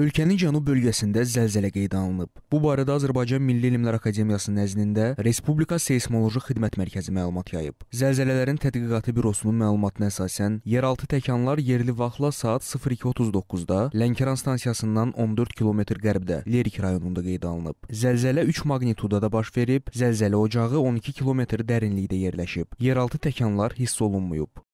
Ölkənin cənub bölgəsində zəlzələ qeydə alınıb. Bu barədə Azərbaycan Milli Elmlər Akademiyası nəzdində Respublika Seysmoloji Xidmət Mərkəzi məlumat yayıb. Zəlzələlərin Tədqiqatı Bürosunun məlumatına əsasən, yeraltı təkanlar yerli vaxtla saat 02:39-da Lənkəran stansiyasından 14 km qərbdə Lerik rayonunda qeydə alınıb. Zəlzələ 3 maqnitudada baş verib, zəlzələ ocağı 12 km dərinlikdə yerləşib. Yeraltı təkanlar hiss olunmayıb.